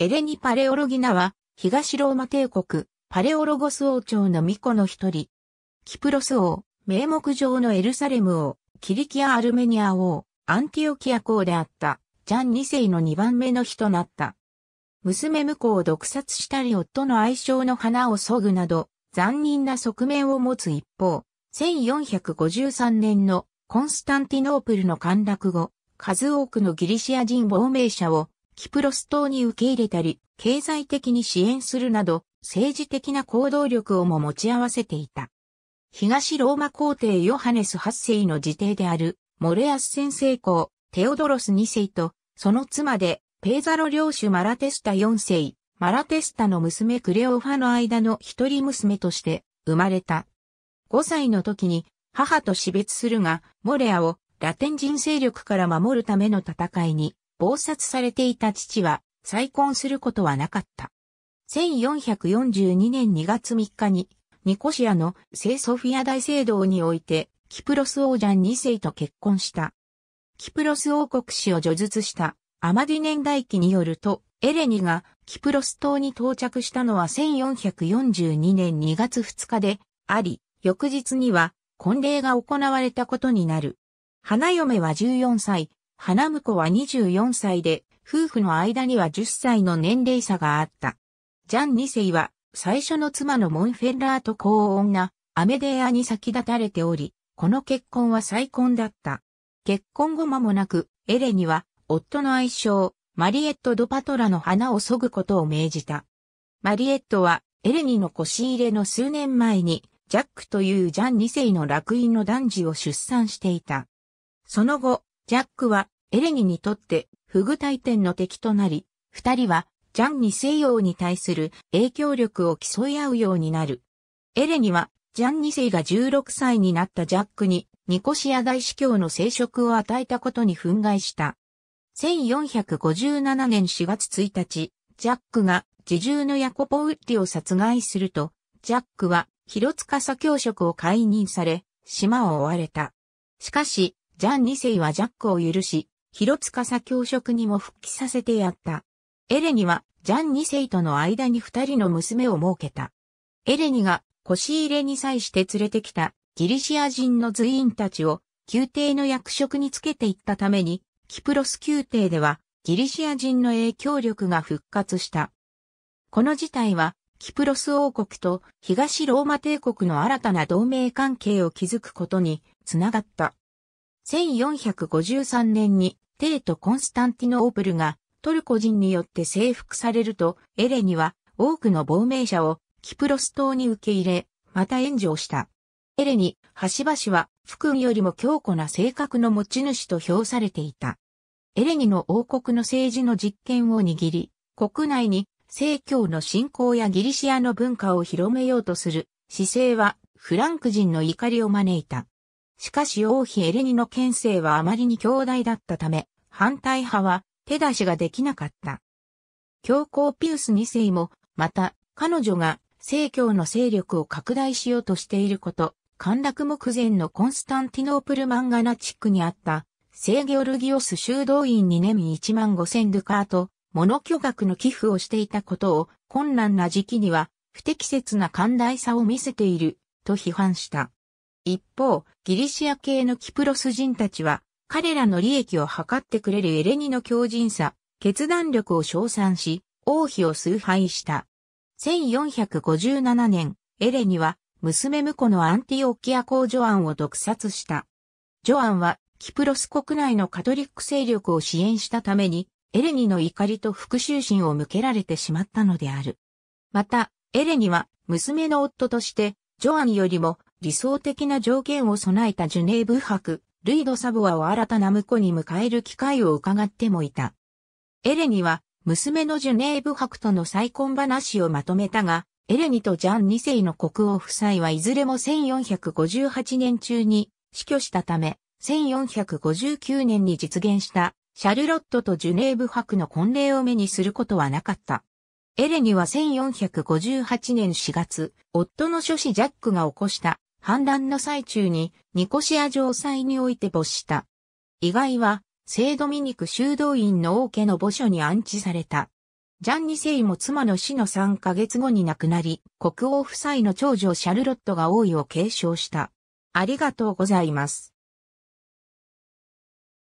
エレニ・パレオロギナは、東ローマ帝国、パレオロゴス王朝の巫女の一人。キプロス王、名目上のエルサレム王、キリキア・アルメニア王、アンティオキア公であった、ジャン2世の二番目の日となった。娘婿を毒殺したり夫の愛称の花を削ぐなど、残忍な側面を持つ一方、1453年のコンスタンティノープルの陥落後、数多くのギリシア人亡命者をキプロス島に受け入れたり、経済的に支援するなど、政治的な行動力をも持ち合わせていた。東ローマ皇帝ヨハネス8世の自邸である、モレアス先生公、テオドロス2世と、その妻で、ペーザロ領主マラテスタ4世、マラテスタの娘クレオファの間の一人娘として生まれた。5歳の時に母と死別するが、モレアをラテン人勢力から守るための戦いに暴殺されていた父は再婚することはなかった。1442年2月3日にニコシアの聖ソフィア大聖堂においてキプロス王ジャン2世と結婚した。キプロス王国史を叙述したアマディ年代記によると、エレニがキプロス島に到着したのは1442年2月2日であり、翌日には婚礼が行われたことになる。花嫁は14歳、花婿は24歳で、夫婦の間には10歳の年齢差があった。ジャン2世は、最初の妻のモンフェッラーと高女、アメデアに先立たれており、この結婚は再婚だった。結婚後間もなく、エレには、夫の愛称、マリエット・ドパトラの花を削ぐことを命じた。マリエットは、エレニの腰入れの数年前に、ジャックというジャン2世の楽園の男児を出産していた。その後、ジャックはエレニにとってフグ大天の敵となり、二人はジャンに西洋に対する影響力を競い合うようになる。エレニはジャン2世が16歳になったジャックにニコシア大司教の聖職を与えたことに憤慨した。1457年4月1日、ジャックが自重のヤコポウッディを殺害すると、ジャックは広塚左教職を解任され、島を追われた。しかし、ジャン2世はジャックを許し、広司教職にも復帰させてやった。エレニは、ジャン2世との間に二人の娘を設けた。エレニが、腰入れに際して連れてきた、ギリシア人の随員たちを、宮廷の役職につけていったために、キプロス宮廷では、ギリシア人の影響力が復活した。この事態は、キプロス王国と東ローマ帝国の新たな同盟関係を築くことにつながった。1453年に、帝都コンスタンティノープルがトルコ人によって征服されると、エレには多くの亡命者をキプロス島に受け入れ、また援助をした。エレに、端々は、福君よりも強固な性格の持ち主と評されていた。エレニの王国の政治の実権を握り、国内に正教の信仰やギリシアの文化を広めようとする姿勢はフランク人の怒りを招いた。しかし王妃エレニの県政はあまりに強大だったため、反対派は手出しができなかった。教皇ピウス2世も、また、彼女が政教の勢力を拡大しようとしていること、陥落目前のコンスタンティノープルマンガナ地区にあった、聖ギオルギオス修道院に年1万5千ドカート、物巨額の寄付をしていたことを困難な時期には不適切な寛大さを見せていると批判した。一方、ギリシア系のキプロス人たちは、彼らの利益を図ってくれるエレニの強靭さ、決断力を称賛し、王妃を崇拝した。1457年、エレニは、娘婿のアンティオキア公ジョアンを毒殺した。ジョアンは、キプロス国内のカトリック勢力を支援したために、エレニの怒りと復讐心を向けられてしまったのである。また、エレニは、娘の夫として、ジョアンよりも、理想的な条件を備えたジュネーブ博、ルイド・サボアを新たな婿に迎える機会を伺ってもいた。エレニは、娘のジュネーブ博との再婚話をまとめたが、エレニとジャン2世の国王夫妻はいずれも1458年中に死去したため、1459年に実現したシャルロットとジュネーブ博の婚礼を目にすることはなかった。エレニは1458年4月、夫の諸子ジャックが起こした反乱の最中にニコシア城塞において没した。意外は、聖ドミニク修道院の王家の墓所に安置された。ジャン2世も妻の死の3ヶ月後に亡くなり、国王夫妻の長女シャルロットが王位を継承した。ありがとうございます。